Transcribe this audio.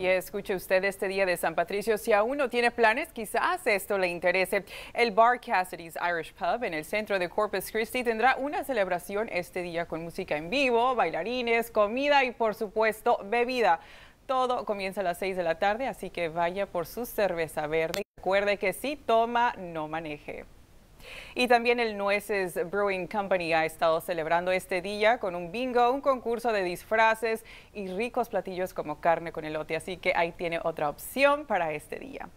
Y escuche usted este día de San Patricio, si aún no tiene planes, quizás esto le interese. El Bar Cassidy's Irish Pub en el centro de Corpus Christi tendrá una celebración este día con música en vivo, bailarines, comida y por supuesto bebida. Todo comienza a las 6 de la tarde, así que vaya por su cerveza verde. Recuerde que si toma, no maneje. Y también el Nueces Brewing Company ha estado celebrando este día con un bingo, un concurso de disfraces y ricos platillos como carne con elote. Así que ahí tiene otra opción para este día.